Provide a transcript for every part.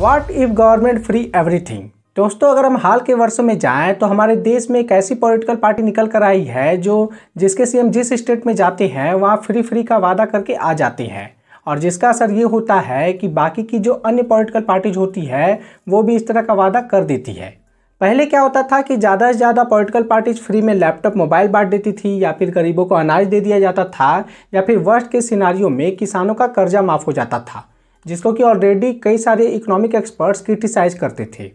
what if government free everything दोस्तों अगर हम हाल के वर्षों में जाएं तो हमारे देश में एक ऐसी पॉलिटिकल पार्टी निकल कर आई है जो जिसके सीएम जिस स्टेट में जाते हैं वहाँ फ्री फ्री का वादा करके आ जाते हैं और जिसका असर ये होता है कि बाकी की जो अन्य पॉलिटिकल पार्टीज होती है वो भी इस तरह का वादा कर देती है पहले क्या होता था कि ज़्यादा से ज़्यादा पॉलिटिकल पार्टीज फ्री में लैपटॉप मोबाइल बांट देती थी या फिर गरीबों को अनाज दे दिया जाता था या फिर वर्ष के सिनारियों में किसानों का कर्जा माफ़ हो जाता था जिसको कि ऑलरेडी कई सारे इकोनॉमिक एक्सपर्ट्स क्रिटिसाइज करते थे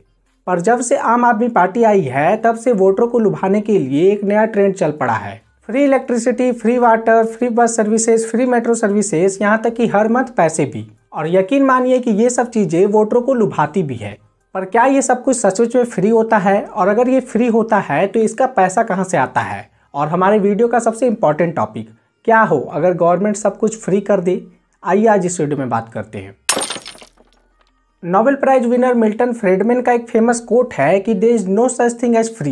पर जब से आम आदमी पार्टी आई है तब से वोटरों को लुभाने के लिए एक नया ट्रेंड चल पड़ा है free electricity free water free bus services free metro services यहाँ तक कि हर मंथ पैसे भी और यकीन मानिए कि ये सब चीज़ें वोटरों को लुभाती भी है पर क्या ये सब कुछ सचमुच में फ्री होता है और अगर ये फ्री होता है तो इसका पैसा कहाँ से आता है और हमारे वीडियो का सबसे इम्पॉर्टेंट टॉपिक क्या हो अगर गवर्नमेंट सब कुछ फ्री कर दे आइए आज इस वीडियो में बात करते हैं Nobel prize winner Milton Friedman का एक फेमस कोट है कि there is no such thing as free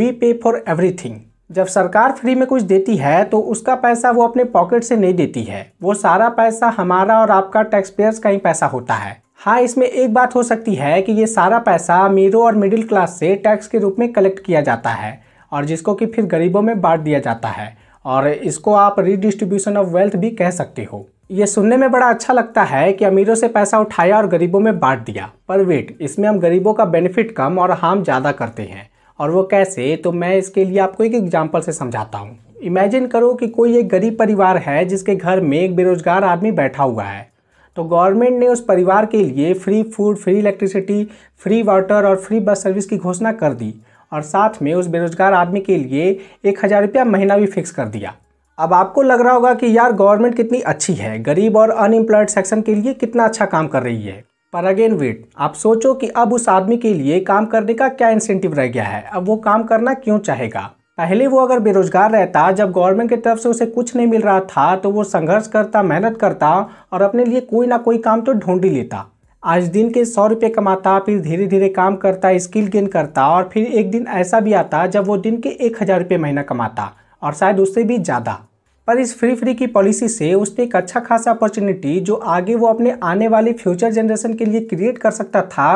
we pay for everything जब सरकार फ्री में कुछ देती है तो उसका पैसा वो अपने पॉकेट से नहीं देती है वो सारा पैसा हमारा और आपका टैक्स पेयर्स का ही पैसा होता है हाँ इसमें एक बात हो सकती है कि ये सारा पैसा अमीरों और मिडिल क्लास से टैक्स के रूप में कलेक्ट किया जाता है और जिसको कि फिर गरीबों में बांट दिया जाता है और इसको आप रिडिस्ट्रीब्यूशन ऑफ वेल्थ भी कह सकते हो ये सुनने में बड़ा अच्छा लगता है कि अमीरों से पैसा उठाया और गरीबों में बांट दिया पर वेट इसमें हम गरीबों का बेनिफिट कम और हार्म ज़्यादा करते हैं और वो कैसे तो मैं इसके लिए आपको एक एग्जाम्पल से समझाता हूँ इमेजिन करो कि कोई एक गरीब परिवार है जिसके घर में एक बेरोजगार आदमी बैठा हुआ है तो गवर्नमेंट ने उस परिवार के लिए free food free electricity free water और फ्री बस सर्विस की घोषणा कर दी और साथ में उस बेरोजगार आदमी के लिए एक हज़ार रुपया महीना भी फिक्स कर दिया अब आपको लग रहा होगा कि यार गवर्नमेंट कितनी अच्छी है गरीब और अनएम्प्लॉयड सेक्शन के लिए कितना अच्छा काम कर रही है पर अगेन वेट आप सोचो कि अब उस आदमी के लिए काम करने का क्या इंसेंटिव रह गया है अब वो काम करना क्यों चाहेगा पहले वो अगर बेरोजगार रहता जब गवर्नमेंट की तरफ से उसे कुछ नहीं मिल रहा था तो वो संघर्ष करता मेहनत करता और अपने लिए कोई ना कोई काम तो ढूंढ ही लेता आज दिन के सौ रुपये कमाता फिर धीरे धीरे काम करता स्किल गेन करता और फिर एक दिन ऐसा भी आता जब वो दिन के एक हज़ार रुपये महीना कमाता और शायद उससे भी ज़्यादा पर इस फ्री फ्री की पॉलिसी से उसने एक अच्छा खासा अपॉर्चुनिटी जो आगे वो अपने आने वाली फ्यूचर जनरेशन के लिए क्रिएट कर सकता था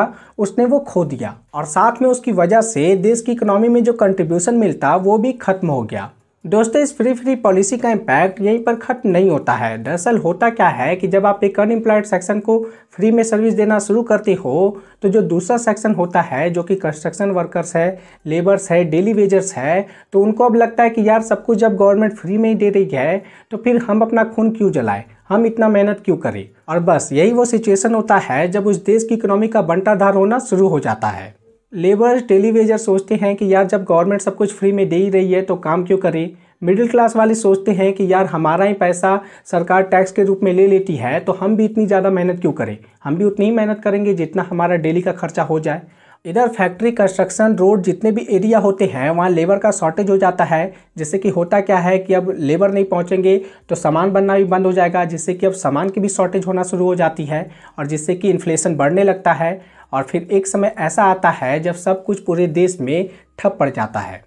उसने वो खो दिया और साथ में उसकी वजह से देश की इकोनॉमी में जो कंट्रीब्यूशन मिलता वो भी खत्म हो गया दोस्तों इस फ्री फ्री पॉलिसी का इम्पैक्ट यहीं पर खत्म नहीं होता है दरअसल होता क्या है कि जब आप एक अनएम्प्लॉयड सेक्शन को फ्री में सर्विस देना शुरू करते हो तो जो दूसरा सेक्शन होता है जो कि कंस्ट्रक्शन वर्कर्स है लेबर्स है डेली वेजर्स है तो उनको अब लगता है कि यार सब कुछ जब गवर्नमेंट फ्री में ही दे रही है तो फिर हम अपना खून क्यों जलाएं हम इतना मेहनत क्यों करें और बस यही वो सिचुएसन होता है जब उस देश की इकोनॉमी का बंटाधार होना शुरू हो जाता है लेबर टेलीवेजर सोचते हैं कि यार जब गवर्नमेंट सब कुछ फ्री में दे ही रही है तो काम क्यों करे मिडिल क्लास वाले सोचते हैं कि यार हमारा ही पैसा सरकार टैक्स के रूप में ले लेती है तो हम भी इतनी ज़्यादा मेहनत क्यों करें हम भी उतनी ही मेहनत करेंगे जितना हमारा डेली का खर्चा हो जाए इधर फैक्ट्री कंस्ट्रक्शन रोड जितने भी एरिया होते हैं वहाँ लेबर का शॉर्टेज हो जाता है जिससे कि होता क्या है कि अब लेबर नहीं पहुँचेंगे तो सामान बनना भी बंद हो जाएगा जिससे कि अब सामान की भी शॉर्टेज होना शुरू हो जाती है और जिससे कि इन्फ्लेशन बढ़ने लगता है और फिर एक समय ऐसा आता है जब सब कुछ पूरे देश में ठप पड़ जाता है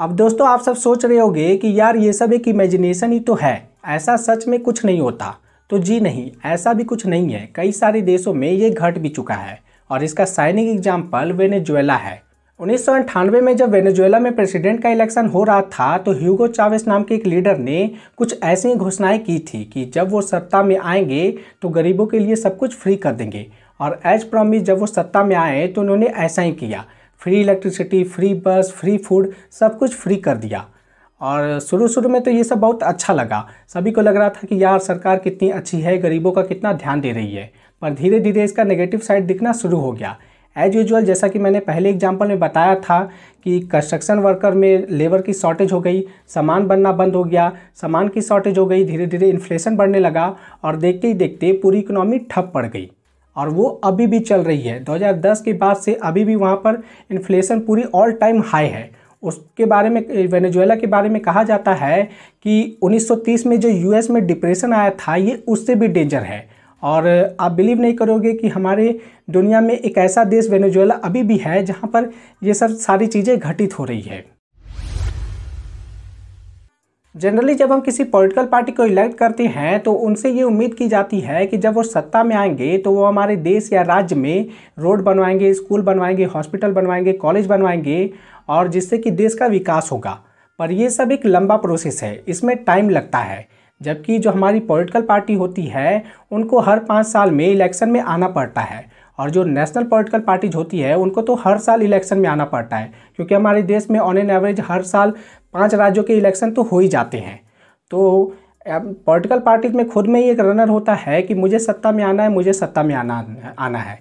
अब दोस्तों आप सब सोच रहे होंगे कि यार ये सब एक इमेजिनेशन ही तो है ऐसा सच में कुछ नहीं होता तो जी नहीं ऐसा भी कुछ नहीं है कई सारे देशों में ये घट भी चुका है और इसका साइनिंग एग्जाम्पल वेनेजुएला है उन्नीस में जब वेनेजुएला में प्रेसिडेंट का इलेक्शन हो रहा था तो ह्यूगो चावेस नाम के एक लीडर ने कुछ ऐसी घोषणाएं की थी कि जब वो सत्ता में आएंगे तो गरीबों के लिए सब कुछ फ्री कर देंगे और एज प्रॉमिस जब वो सत्ता में आए तो उन्होंने ऐसा ही किया free electricity free bus free food सब कुछ फ्री कर दिया और शुरू शुरू में तो ये सब बहुत अच्छा लगा सभी को लग रहा था कि यार सरकार कितनी अच्छी है गरीबों का कितना ध्यान दे रही है पर धीरे धीरे इसका नेगेटिव साइड दिखना शुरू हो गया एज यूजल जैसा कि मैंने पहले एग्जाम्पल में बताया था कि कंस्ट्रक्शन वर्कर में लेबर की शॉर्टेज हो गई सामान बनना बंद हो गया सामान की शॉर्टेज हो गई धीरे धीरे इन्फ्लेशन बढ़ने लगा और देखते ही देखते पूरी इकोनॉमी ठप पड़ गई और वो अभी भी चल रही है 2010 के बाद से अभी भी वहाँ पर इन्फ्लेशन पूरी ऑल टाइम हाई है उसके बारे में वेनेजुएला के बारे में कहा जाता है कि 1930 में जो यूएस में डिप्रेशन आया था ये उससे भी डेंजर है और आप बिलीव नहीं करोगे कि हमारे दुनिया में एक ऐसा देश वेनेजुएला अभी भी है जहाँ पर ये सब सारी चीज़ें घटित हो रही है जनरली जब हम किसी पॉलिटिकल पार्टी को इलेक्ट करते हैं तो उनसे ये उम्मीद की जाती है कि जब वो सत्ता में आएंगे तो वो हमारे देश या राज्य में रोड बनवाएंगे स्कूल बनवाएंगे हॉस्पिटल बनवाएंगे कॉलेज बनवाएंगे और जिससे कि देश का विकास होगा पर ये सब एक लंबा प्रोसेस है इसमें टाइम लगता है जबकि जो हमारी पॉलिटिकल पार्टी होती है उनको हर पाँच साल में इलेक्शन में आना पड़ता है और जो नेशनल पॉलिटिकल पार्टीज होती है उनको तो हर साल इलेक्शन में आना पड़ता है क्योंकि हमारे देश में ऑन एन एवरेज हर साल पाँच राज्यों के इलेक्शन तो हो ही जाते हैं तो पॉलिटिकल पार्टीज में खुद में ही एक रनर होता है कि मुझे सत्ता में आना है मुझे सत्ता में आना आना है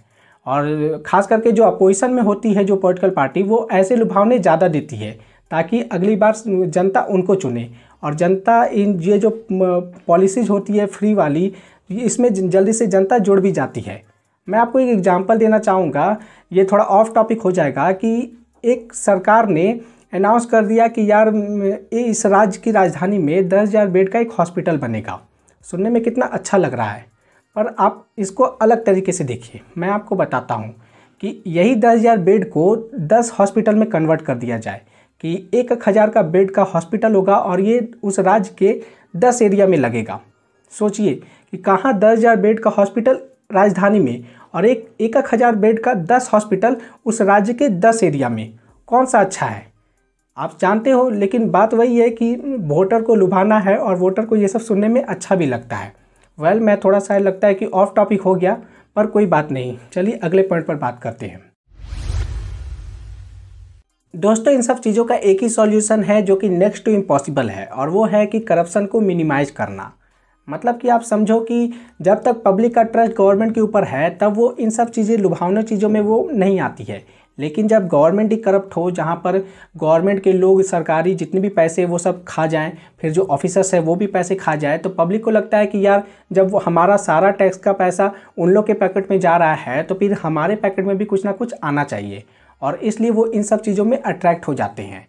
और ख़ास करके जो अपोजिशन में होती है जो पॉलिटिकल पार्टी वो ऐसे लुभावने ज़्यादा देती है ताकि अगली बार जनता उनको चुने और जनता इन ये जो पॉलिसीज होती है फ्री वाली इसमें जल्दी से जनता जुड़ भी जाती है मैं आपको एक एग्जांपल देना चाहूँगा ये थोड़ा ऑफ टॉपिक हो जाएगा कि एक सरकार ने अनाउंस कर दिया कि यार इस राज्य की राजधानी में दस हज़ार बेड का एक हॉस्पिटल बनेगा सुनने में कितना अच्छा लग रहा है पर आप इसको अलग तरीके से देखिए मैं आपको बताता हूँ कि यही दस हज़ार बेड को दस हॉस्पिटल में कन्वर्ट कर दिया जाए कि एक एक हज़ार का बेड का हॉस्पिटल होगा और ये उस राज्य के दस एरिया में लगेगा सोचिए कि कहाँ दस हज़ार बेड का हॉस्पिटल राजधानी में और एक एक हज़ार बेड का दस हॉस्पिटल उस राज्य के दस एरिया में कौन सा अच्छा है आप जानते हो लेकिन बात वही है कि वोटर को लुभाना है और वोटर को ये सब सुनने में अच्छा भी लगता है वेल well, मैं थोड़ा सा लगता है कि ऑफ टॉपिक हो गया पर कोई बात नहीं चलिए अगले पॉइंट पर बात करते हैं दोस्तों इन सब चीज़ों का एक ही सॉल्यूशन है जो कि नेक्स्ट टू इम्पॉसिबल है और वो है कि करप्शन को मिनिमाइज करना मतलब कि आप समझो कि जब तक पब्लिक का ट्रस्ट गवर्नमेंट के ऊपर है तब वो इन सब चीज़ें लुभावना चीज़ों में वो नहीं आती है लेकिन जब गवर्नमेंट ही करप्ट हो जहाँ पर गवर्नमेंट के लोग सरकारी जितने भी पैसे वो सब खा जाएं फिर जो ऑफिसर्स है वो भी पैसे खा जाए तो पब्लिक को लगता है कि यार जब वो हमारा सारा टैक्स का पैसा उन लोग के पैकेट में जा रहा है तो फिर हमारे पैकेट में भी कुछ ना कुछ आना चाहिए और इसलिए वो इन सब चीज़ों में अट्रैक्ट हो जाते हैं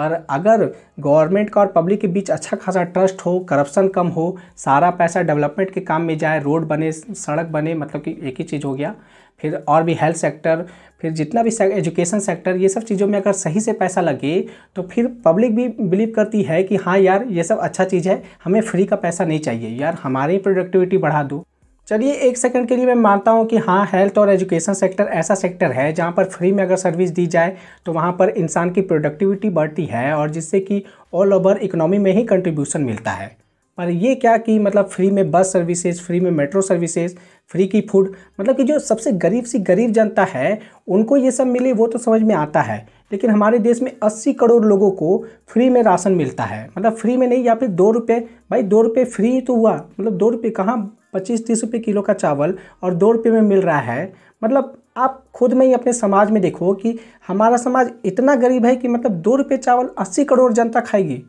पर अगर गवर्नमेंट का और पब्लिक के बीच अच्छा खासा ट्रस्ट हो करप्शन कम हो सारा पैसा डेवलपमेंट के काम में जाए रोड बने सड़क बने मतलब कि एक ही चीज़ हो गया फिर और भी हेल्थ सेक्टर फिर जितना भी एजुकेशन सेक्टर ये सब चीज़ों में अगर सही से पैसा लगे तो फिर पब्लिक भी बिलीव करती है कि हाँ यार ये सब अच्छा चीज़ है हमें फ्री का पैसा नहीं चाहिए यार हमारी प्रोडक्टिविटी बढ़ा दो चलिए एक सेकंड के लिए मैं मानता हूँ कि हाँ हेल्थ और एजुकेशन सेक्टर ऐसा सेक्टर है जहाँ पर फ्री में अगर सर्विस दी जाए तो वहाँ पर इंसान की प्रोडक्टिविटी बढ़ती है और जिससे कि ऑल ओवर इकोनॉमी में ही कंट्रीब्यूशन मिलता है पर ये क्या कि मतलब फ्री में बस सर्विसेज फ्री में मेट्रो सर्विसेज फ्री की फूड मतलब कि जो सबसे गरीब सी गरीब जनता है उनको ये सब मिले वो तो समझ में आता है लेकिन हमारे देश में 80 करोड़ लोगों को फ्री में राशन मिलता है मतलब फ्री में नहीं या फिर दो रुपये भाई दो रुपये फ्री तो हुआ मतलब दो रुपये कहाँ पच्चीस तीस रुपये किलो का चावल और दो रुपये में मिल रहा है मतलब आप खुद में ही अपने समाज में देखो कि हमारा समाज इतना गरीब है कि मतलब दो रुपये चावल अस्सी करोड़ जनता खाएगी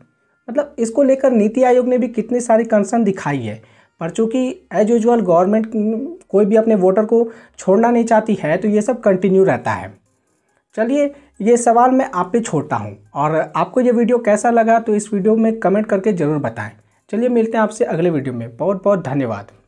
मतलब इसको लेकर नीति आयोग ने भी कितनी सारी कंसर्न दिखाई है पर चूँकि एज यूजल गवर्नमेंट कोई भी अपने वोटर को छोड़ना नहीं चाहती है तो ये सब कंटिन्यू रहता है चलिए ये सवाल मैं आप पे छोड़ता हूँ और आपको ये वीडियो कैसा लगा तो इस वीडियो में कमेंट करके ज़रूर बताएं चलिए मिलते हैं आपसे अगले वीडियो में बहुत बहुत धन्यवाद